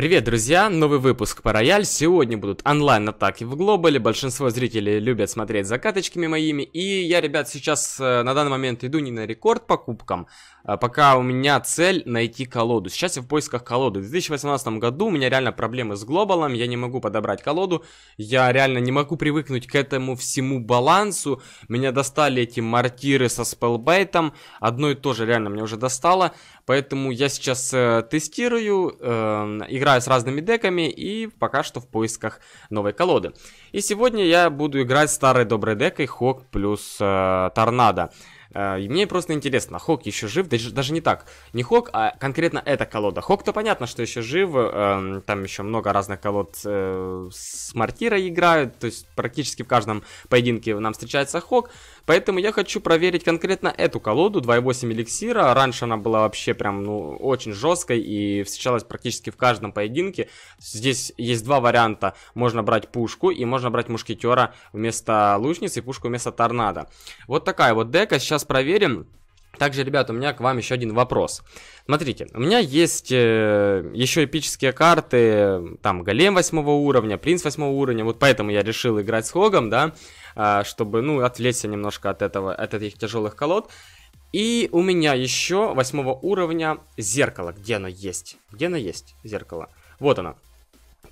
Привет, друзья! Новый выпуск по Рояль. Сегодня будут онлайн-атаки в Глобале. Большинство зрителей любят смотреть закаточками моими. И я, ребят, сейчас э, на данный момент иду не на рекорд по кубкам. А пока у меня цель найти колоду. Сейчас я в поисках колоды. В 2018 году у меня реально проблемы с Глобалом. Я не могу подобрать колоду. Я реально не могу привыкнуть к этому всему балансу. Меня достали эти мортиры со спелбейтом. Одно и то же реально мне уже достало. Поэтому я сейчас э, тестирую, э, играю с разными деками и пока что в поисках новой колоды. И сегодня я буду играть старой доброй декой Хок плюс э, Торнадо. Э, и мне просто интересно, Хок еще жив? Даже, даже не так, не Хок, а конкретно эта колода. Хок-то понятно, что еще жив, э, там еще много разных колод э, с Мартира играют, то есть практически в каждом поединке нам встречается Хок. Поэтому я хочу проверить конкретно эту колоду 2.8 эликсира. Раньше она была вообще прям, ну, очень жесткой и встречалась практически в каждом поединке. Здесь есть два варианта. Можно брать пушку и можно брать мушкетера вместо лучницы и пушку вместо торнадо. Вот такая вот дека. Сейчас проверим. Также, ребята, у меня к вам еще один вопрос. Смотрите, у меня есть э, еще эпические карты, там, Голем восьмого уровня, Принц восьмого уровня, вот поэтому я решил играть с Хогом, да, э, чтобы, ну, отвлечься немножко от этого, от этих тяжелых колод. И у меня еще восьмого уровня зеркало, где оно есть, где оно есть, зеркало, вот оно.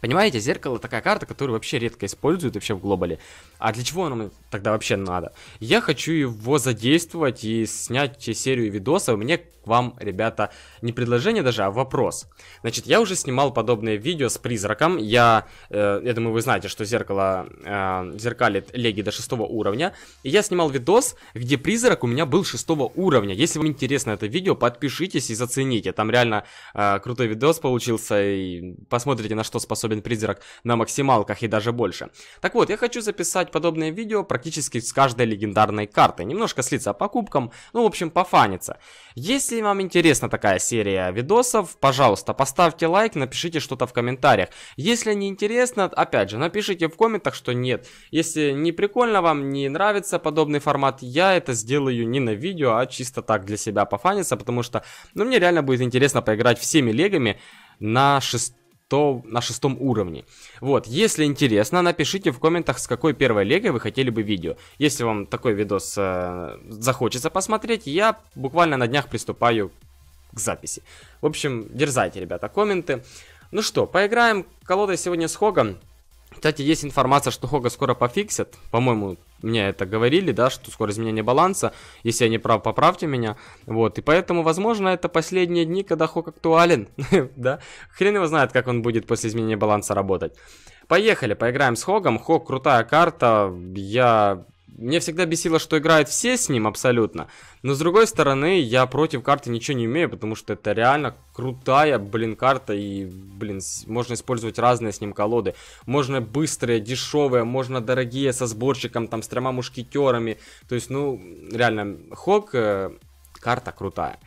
Понимаете, зеркало такая карта, которую вообще редко используют вообще в глобале. А для чего оно тогда вообще надо? Я хочу его задействовать и снять серию видосов. У меня к вам, ребята, не предложение даже, а вопрос. Значит, я уже снимал подобное видео с призраком. Я, э, я думаю, вы знаете, что зеркало э, зеркалит леги до шестого уровня. И я снимал видос, где призрак у меня был шестого уровня. Если вам интересно это видео, подпишитесь и зацените. Там реально э, крутой видос получился. И посмотрите, на что способен способен призрак на максималках и даже больше. Так вот, я хочу записать подобное видео практически с каждой легендарной карты. Немножко слиться по кубкам, ну в общем пофаниться. Если вам интересна такая серия видосов, пожалуйста, поставьте лайк, напишите что-то в комментариях. Если не интересно, опять же, напишите в комментах, что нет. Если не прикольно вам, не нравится подобный формат, я это сделаю не на видео, а чисто так для себя пофаниться, потому что, ну мне реально будет интересно поиграть всеми легами на шестом шестом, на шестом уровне. Вот, если интересно, напишите в комментах, с какой первой лего вы хотели бы видео. Если вам такой видос э, захочется посмотреть, я буквально на днях приступаю к записи. В общем, дерзайте, ребята, комменты. Ну что, поиграем колодой сегодня с Хогом. Кстати, есть информация, что Хога скоро пофиксят. По-моему, мне это говорили, да, что скоро изменение баланса, если я не прав, поправьте меня, вот, и поэтому, возможно, это последние дни, когда Хок актуален, да, хрен его знает, как он будет после изменения баланса работать. Поехали, поиграем с Хогом, Хог крутая карта, я мне всегда бесило, что играют все с ним абсолютно. Но с другой стороны, я против карты ничего не умею, потому что это реально крутая, блин, карта. И, блин, можно использовать разные с ним колоды. Можно быстрые, дешевые, можно дорогие со сборщиком, там, с тремя мушкетерами. То есть, ну, реально, Хок, э, карта крутая.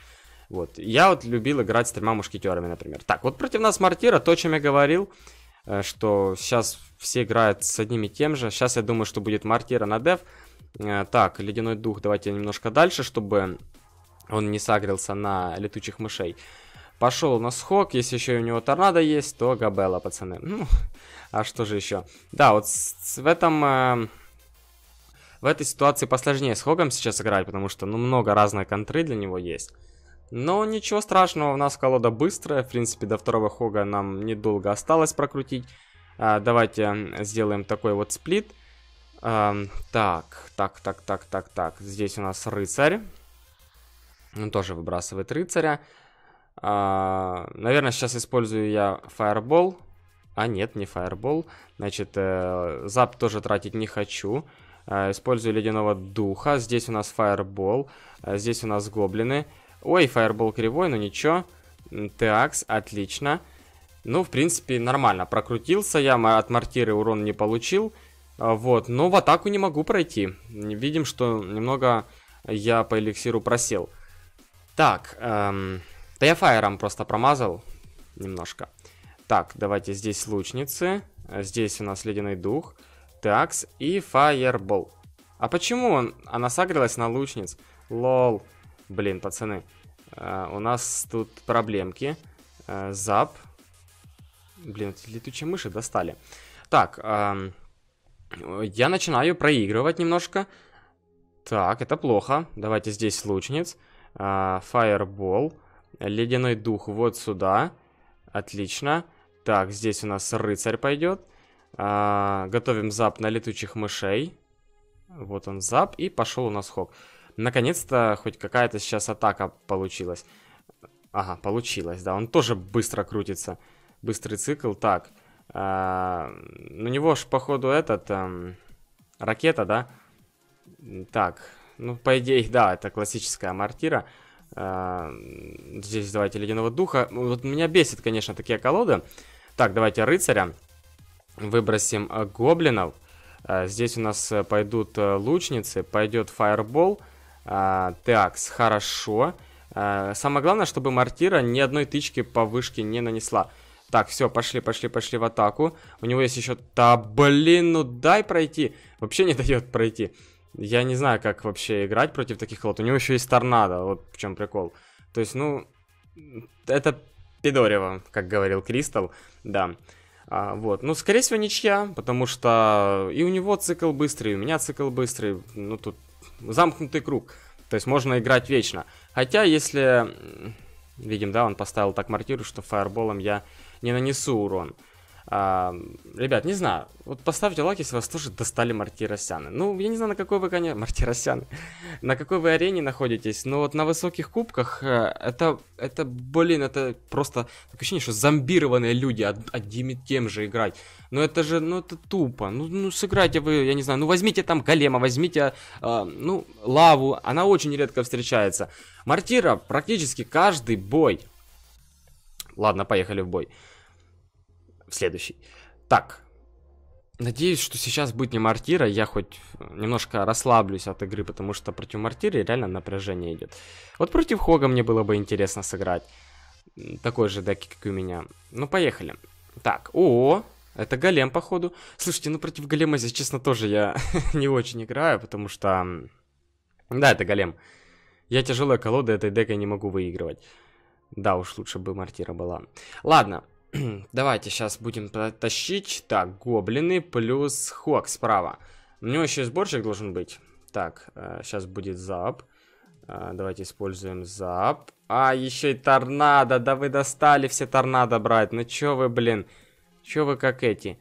Вот. Я вот любил играть с тремя мушкетерами, например. Так, вот против нас Мартира, то, чем я говорил, э, что сейчас все играют с одним и тем же. Сейчас я думаю, что будет Мартира на дев. Э, так, Ледяной Дух давайте немножко дальше, чтобы он не сагрился на летучих мышей. Пошел у нас Хок, если еще у него торнадо есть, то Габела, пацаны. Ну, а что же еще? Да, вот в этом... Э, в этой ситуации посложнее с Хогом сейчас играть, потому что, ну, много разной контры для него есть. Но ничего страшного, у нас колода быстрая, в принципе, до второго Хога нам недолго осталось прокрутить. А, давайте сделаем такой вот сплит. А, так, так, так, так, так, так. Здесь у нас рыцарь. Он тоже выбрасывает рыцаря. А, наверное, сейчас использую я фаербол. А нет, не фаербол. Значит, э, зап тоже тратить не хочу. Э, использую ледяного духа. Здесь у нас фаербол. Э, здесь у нас гоблины. Ой, фаербол кривой, но ну ничего. Такс, отлично. Ну, в принципе, нормально. Прокрутился я, от мортиры урон не получил. А, вот, но в атаку не могу пройти. Видим, что немного я по эликсиру просел. Так, эм, да я фаером просто промазал немножко. Так, давайте здесь лучницы. Здесь у нас ледяной дух. Такс и фаербол. А почему он, она сагрилась на лучниц? Лол. Блин, пацаны. Э, у нас тут проблемки. Э, зап. Блин, эти летучие мыши достали. Так, эм, я начинаю проигрывать немножко. Так, это плохо. Давайте здесь лучниц. А, фаербол. Э, Ледяной дух вот сюда. Отлично. Так, здесь у нас рыцарь пойдет. Э, готовим зап на летучих мышей. Вот он зап. И пошел у нас хок. Наконец-то хоть какая-то сейчас атака получилась. Ага, получилось, да. Он тоже быстро крутится. Быстрый цикл. Так. А, у него же, походу, этот... Эм, ракета, да? Так. Ну, по идее, да, это классическая мортира. Э, здесь давайте Ледяного Духа. Вот меня бесит, конечно, такие колоды. Так, давайте Рыцаря. Выбросим э, Гоблинов. здесь у нас пойдут Лучницы. Пойдет Фаербол. А, такс, Хорошо. Самое главное, чтобы мортира ни одной тычки по вышке не нанесла. Так, все, пошли, пошли, пошли в атаку. У него есть еще... Да, блин, ну дай пройти. Вообще не дает пройти. Я не знаю, как вообще играть против таких колод. У него еще есть торнадо, вот в чем прикол. То есть, ну, это пидорево, как говорил Кристал, да. А, вот, ну, скорее всего, ничья, потому что и у него цикл быстрый, и у меня цикл быстрый. Ну, тут замкнутый круг. То есть можно играть вечно. Хотя, если... Видим, да, он поставил так мортиру, что фаерболом я не нанесу урон. А, ребят, не знаю, вот поставьте лайк, если вас тоже достали мартиросяны. Ну, я не знаю, на какой вы, конечно, мартиросяны, на какой вы арене находитесь, но вот на высоких кубках э, это, это, блин, это просто такое ощущение, что зомбированные люди одним и тем же играть. Но это же, ну, это тупо. Ну, ну, сыграйте вы, я не знаю, ну, возьмите там голема, возьмите, э, ну, лаву, она очень редко встречается. Мартира практически каждый бой. Ладно, поехали в бой следующий. Так, Надеюсь, что сейчас будет не Мартира, я хоть немножко расслаблюсь от игры, потому что против мортиры реально напряжение идет. Вот против Хога мне было бы интересно сыграть. Такой же деки, как и у меня. Ну, поехали. Так, о, это голем, походу. Слушайте, ну против голема здесь, честно, тоже я не очень играю, потому что... Да, это голем. Я тяжелая колода, этой декой не могу выигрывать. Да уж, лучше бы Мартира была. Ладно, Давайте сейчас будем тащить. Так, гоблины плюс хок справа. У него еще сборщик должен быть. Так, э, сейчас будет зап. Э, давайте используем зап. А, еще и торнадо. Да вы достали все торнадо брать. Ну че вы, блин. Че вы как эти?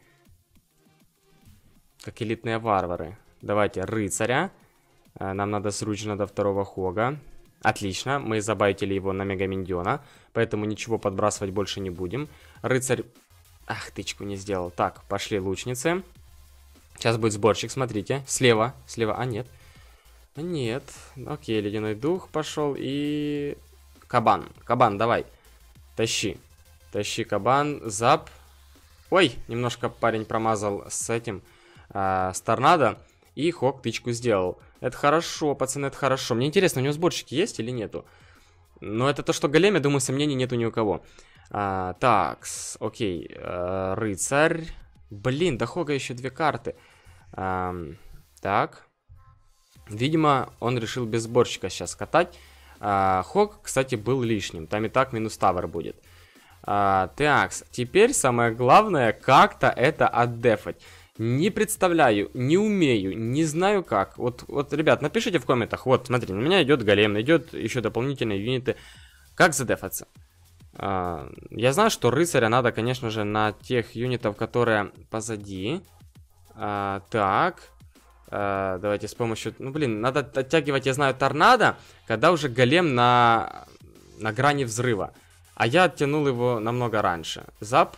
Как элитные варвары. Давайте рыцаря. Э, нам надо срочно до второго хога. Отлично, мы забайтили его на Мегаминдиона, поэтому ничего подбрасывать больше не будем. Рыцарь... Ах, тычку не сделал. Так, пошли лучницы. Сейчас будет сборщик, смотрите. Слева, слева, а нет. А, нет, окей, ледяной дух пошел и... Кабан, кабан, давай. Тащи, тащи кабан, зап. Ой, немножко парень промазал с этим, э, с торнадо. И Хок тычку сделал. Это хорошо, пацаны, это хорошо. Мне интересно, у него сборщики есть или нету? Но это то, что голем, я думаю, сомнений нет у ни у кого. А, так, окей, а, рыцарь. Блин, до Хога еще две карты. А, так. Видимо, он решил без сборщика сейчас катать. А, Хог, кстати, был лишним. Там и так минус тавер будет. А, так, теперь самое главное, как-то это отдефать. Не представляю, не умею, не знаю как. Вот, вот, ребят, напишите в комментах. Вот, смотри, на меня идет голем, идет еще дополнительные юниты. Как задефаться? А, я знаю, что рыцаря надо, конечно же, на тех юнитов, которые позади. А, так. А, давайте с помощью... Ну, блин, надо оттягивать, я знаю, торнадо, когда уже голем на, на грани взрыва. А я оттянул его намного раньше. Зап.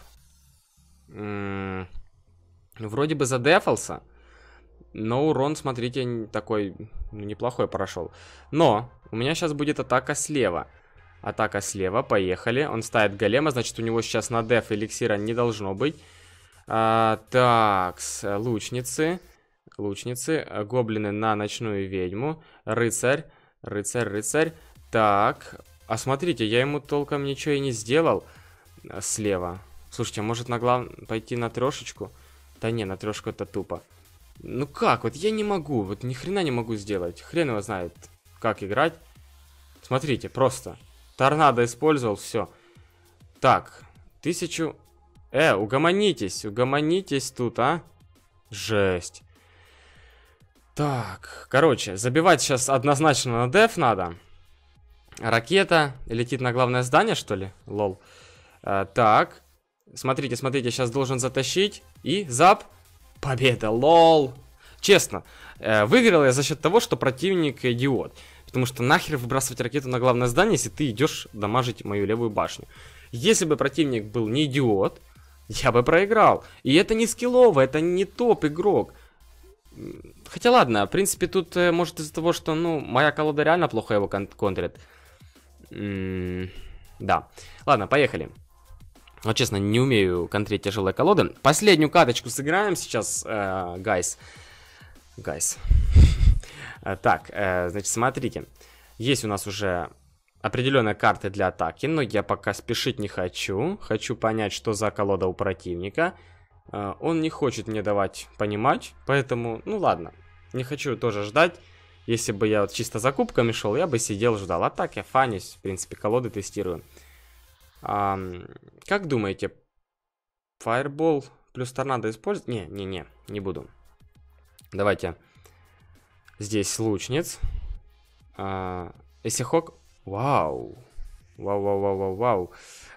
Вроде бы задефался. Но урон, смотрите, такой ну, неплохой прошел. Но у меня сейчас будет атака слева. Атака слева, поехали. Он ставит голема, значит у него сейчас на деф эликсира не должно быть. А, так, лучницы. Лучницы. Гоблины на ночную ведьму. Рыцарь. Рыцарь, рыцарь. Так. А смотрите, я ему толком ничего и не сделал. Слева. Слушайте, а может на глав... пойти на трешечку? Да не, на трешку это тупо. Ну как, вот я не могу, вот ни хрена не могу сделать. Хрен его знает, как играть. Смотрите, просто. Торнадо использовал, все. Так, тысячу... Э, угомонитесь, угомонитесь тут, а? Жесть. Так, короче, забивать сейчас однозначно на деф надо. Ракета летит на главное здание, что ли? Лол. Э, так, смотрите, смотрите, сейчас должен затащить. И зап. Победа, лол. Честно, э, выиграл я за счет того, что противник идиот. Потому что нахер выбрасывать ракету на главное здание, если ты идешь дамажить мою левую башню. Если бы противник был не идиот, я бы проиграл. И это не скиллово, это не топ игрок. Хотя ладно, в принципе, тут э, может из-за того, что, ну, моя колода реально плохо его кон контрит. М да. Ладно, поехали. Но, честно, не умею контрить тяжелые колоды. Последнюю каточку сыграем сейчас, гайс. Э, гайс. Э, так, э, значит, смотрите. Есть у нас уже определенные карты для атаки, но я пока спешить не хочу. Хочу понять, что за колода у противника. Э, он не хочет мне давать понимать, поэтому, ну ладно. Не хочу тоже ждать. Если бы я вот чисто закупками шел, я бы сидел, ждал. А так я фанюсь, в принципе, колоды тестирую. А, как думаете, Fireball плюс торнадо использовать? Не, не, не, не буду. Давайте Здесь лучниц. А, Эсихок. Вау. Вау, вау, вау, вау, вау.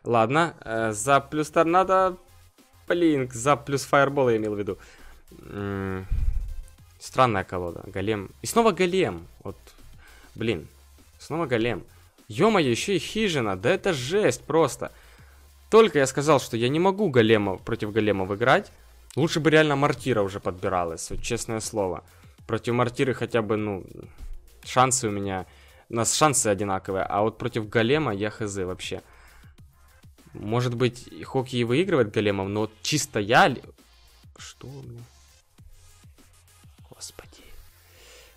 Ладно, э, за плюс торнадо... Блин, за плюс фаербол я имел в виду. М -м странная колода. Голем. И снова голем. Вот, блин. Снова голем. Ё-моё, еще и хижина. Да это жесть просто. Только я сказал, что я не могу голема против голема выиграть. Лучше бы реально мортира уже подбиралась, вот честное слово. Против мортиры хотя бы, ну, шансы у меня... У нас шансы одинаковые, а вот против голема я хз вообще. Может быть, Хоки и выигрывает големом, но чисто я... Что у меня? Господи.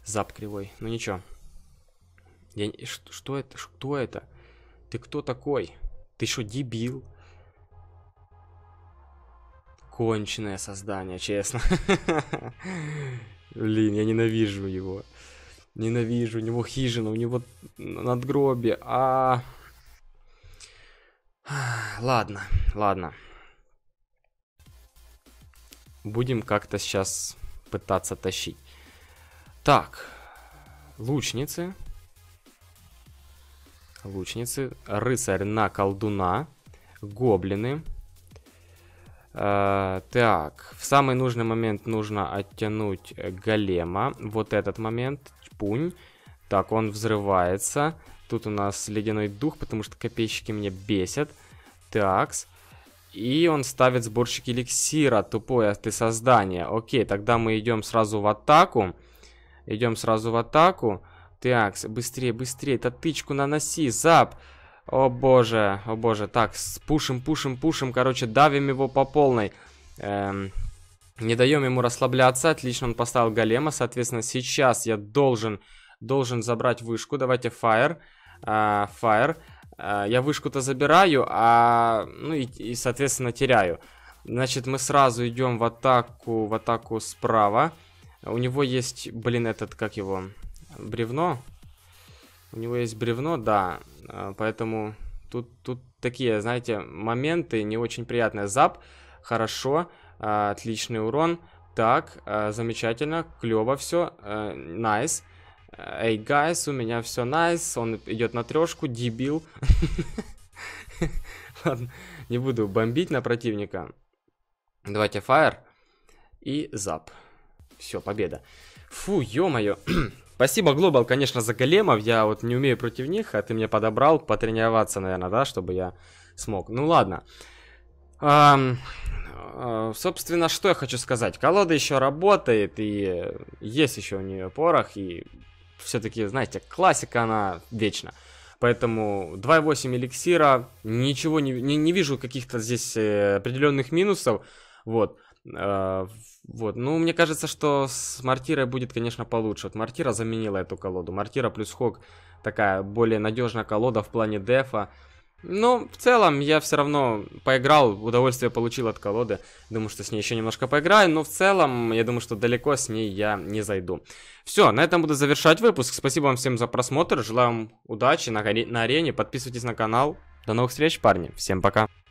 Зап кривой. Ну ничего. Я... Что, что это? Что это? Ты кто такой? Ты что, дебил? Конченое создание, честно. Блин, я ненавижу его. Ненавижу, у него хижина, у него надгробие. А... Ладно, ладно. Будем как-то сейчас пытаться тащить. Так, лучницы. Лучницы, рыцарь на колдуна, гоблины. Гоблины. Э, так, в самый нужный момент нужно оттянуть э, голема. Вот этот момент, пунь. Так, он взрывается. Тут у нас ледяной дух, потому что копейщики меня бесят. Такс. И он ставит сборщик эликсира. Тупое ты создание. Окей, тогда мы идем сразу в атаку. Идем сразу в атаку. Такс, быстрее, быстрее. Татычку наноси, зап. Зап. О боже, о боже. Так, пушим, пушим, пушим. Короче, давим его по полной. Эм, не даем ему расслабляться. Отлично, он поставил голема. Соответственно, сейчас я должен, должен забрать вышку. Давайте фаер. Э, фаер. А, я вышку-то забираю, а... Ну и, и, соответственно, теряю. Значит, мы сразу идем в атаку, в атаку справа. У него есть, блин, этот, как его, бревно. У него есть бревно, да. А, поэтому тут, тут такие, знаете, моменты не очень приятные. Зап, хорошо, а, отличный урон. Так, а, замечательно, клево все, найс. Э, nice. Эй, гайс, у меня все найс, nice. он идет на трешку, дебил. Ладно, не буду бомбить на противника. Давайте фаер и зап. Все, победа. Фу, ё-моё. Спасибо, глобал, конечно, за големов. Я вот не умею против них, а ты мне подобрал потренироваться, наверное, да, чтобы я смог. Ну ладно. Эм, э, собственно, что я хочу сказать. Колода еще работает, и есть еще у нее порох, и все-таки, знаете, классика она вечна. Поэтому 2.8 эликсира, ничего не, не, не вижу каких-то здесь э, определенных минусов. Вот. Э, вот, ну, мне кажется, что с Мартирой будет, конечно, получше. Вот Мартира заменила эту колоду. Мартира плюс Хок такая более надежная колода в плане дефа. Но ну, в целом я все равно поиграл, удовольствие получил от колоды. Думаю, что с ней еще немножко поиграю, но в целом я думаю, что далеко с ней я не зайду. Все, на этом буду завершать выпуск. Спасибо вам всем за просмотр, желаю вам удачи на, на арене, подписывайтесь на канал. До новых встреч, парни, всем пока.